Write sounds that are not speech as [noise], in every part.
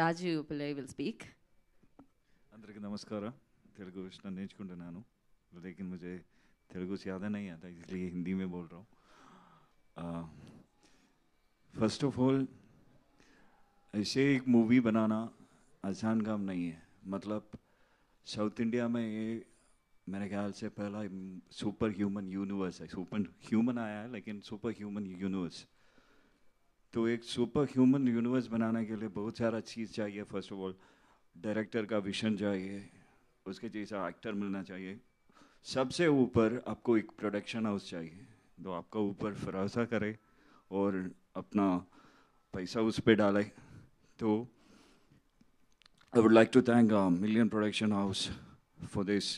Rajiv Pillai will speak అందరికీ నమస్కారం తెలుగు విషయం నేర్చుకుంటున్నాను లేకిన్ मुझे తెలుగు ज़्यादा नहीं Nahi Aata, Isliye Hindi बोल Bol हूँ First of all, ऐसे एक मूवी बनाना आसान काम नहीं है मतलब साउथ इंडिया में ये मेरे ख्याल से पहला सुपर ह्यूमन यूनिवर्स है सुपर ह्यूमन आया है लेकिन सुपर ह्यूमन यूनिवर्स तो एक सुपर ह्यूमन यूनिवर्स बनाने के लिए बहुत सारा चीज़ चाहिए फर्स्ट ऑफ ऑल डायरेक्टर का विशन चाहिए उसके जैसा एक्टर मिलना चाहिए सबसे ऊपर आपको एक प्रोडक्शन हाउस चाहिए जो आपका ऊपर फरासा करे और अपना पैसा उस पर डाले तो I would like to thank million production house for this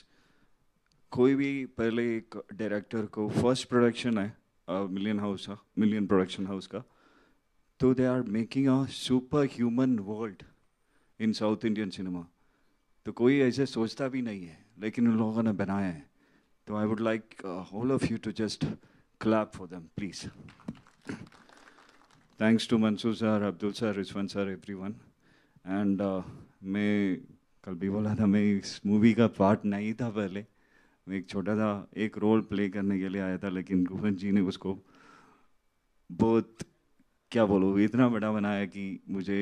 कोई भी पहले एक डायरेक्टर को फर्स्ट प्रोडक्शन है मिलियन हाउस का मिलियन प्रोडक्शन हाउस का तो they are making a superhuman world in south Indian cinema तो कोई ऐसे सोचता भी नहीं है लेकिन उन लोगों ने बनाया है तो I would like all of you to just clap for them please thanks to Mansoor sir Abdul sir Rishwant sir everyone and मैं कल भी बोला था मैं इस मूवी का पार्ट नहीं था पहले मैं एक छोटा सा एक रोल प्ले करने के लिए आया था लेकिन गुफन जी ने उसको बहुत क्या बोलूँ इतना बड़ा बनाया कि मुझे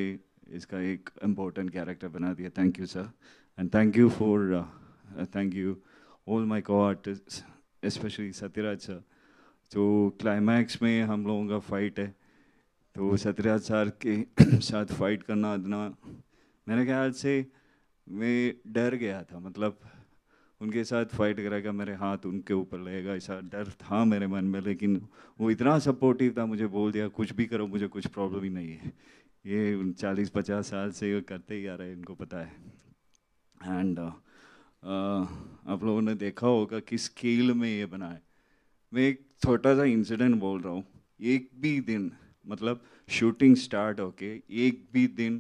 इसका एक इम्पोर्टेंट कैरेक्टर बना दिया thank you sir and thank you for thank you all my co artist especially Sathyaraj sir तो क्लाइमैक्स में हम लोगों का फाइट है तो सत्यराज सर के [coughs] साथ फाइट करना इतना मेरे ख्याल से मैं डर गया था मतलब उनके साथ फाइट करेगा मेरे हाथ उनके ऊपर लगेगा ऐसा डर था मेरे मन में लेकिन वो इतना सपोर्टिव था मुझे बोल दिया कुछ भी करो मुझे कुछ प्रॉब्लम ही नहीं है ये चालीस पचास साल से करते ही आ रहे हैं इनको पता है एंड uh, uh, आप लोगों ने देखा होगा किस स्केल में ये बना है मैं एक छोटा सा इंसिडेंट बोल रहा हूँ एक भी दिन मतलब शूटिंग स्टार्ट होके एक भी दिन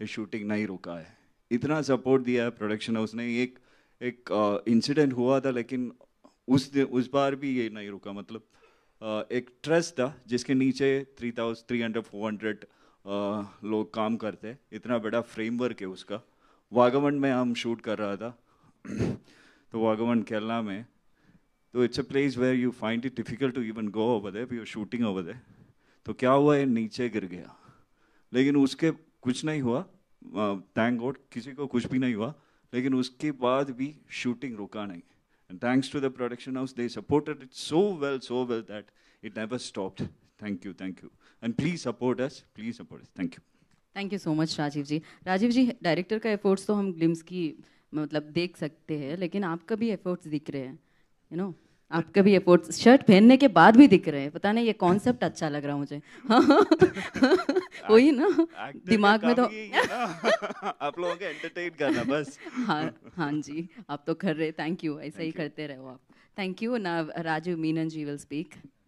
ये शूटिंग नहीं रुका है इतना सपोर्ट दिया है प्रोडक्शन हाउस ने एक एक इंसिडेंट हुआ था लेकिन उस उस बार भी ये नहीं रुका मतलब एक ट्रस्ट था जिसके नीचे three thousand three hundred four hundred लोग काम करते हैं इतना बड़ा फ्रेमवर्क है उसका वागवन में हम शूट कर रहा था [clears throat] तो वागवन केरला में तो it's a place where you find it difficult to even go over there you shooting over there तो क्या हुआ है नीचे गिर गया लेकिन उसके कुछ नहीं हुआ थैंक गॉड किसी को कुछ भी नहीं हुआ लेकिन उसके बाद भी शूटिंग रुका नहीं and thanks to the production house they supported it so well so well that it never stopped thank you thank you and please support us please support us thank you thank you so much Rajeev ji Rajeev ji director का efforts तो हम glimpse की मतलब देख सकते हैं लेकिन आपका भी एफर्ट्स दिख रहे हैं यू नो आपका भी एफर्ट्स शर्ट पहनने के बाद भी दिख रहे हैं पता नहीं ये कॉन्सेप्ट अच्छा लग रहा मुझे [laughs] [laughs] वही ना दिमाग में तो [laughs] आप लोगों के एंटरटेन करना बस हाँ हाँ जी आप तो कर रहे थैंक यू ऐसा ही करते रहो आप थैंक यू ना राजू मीनन जी विल स्पीक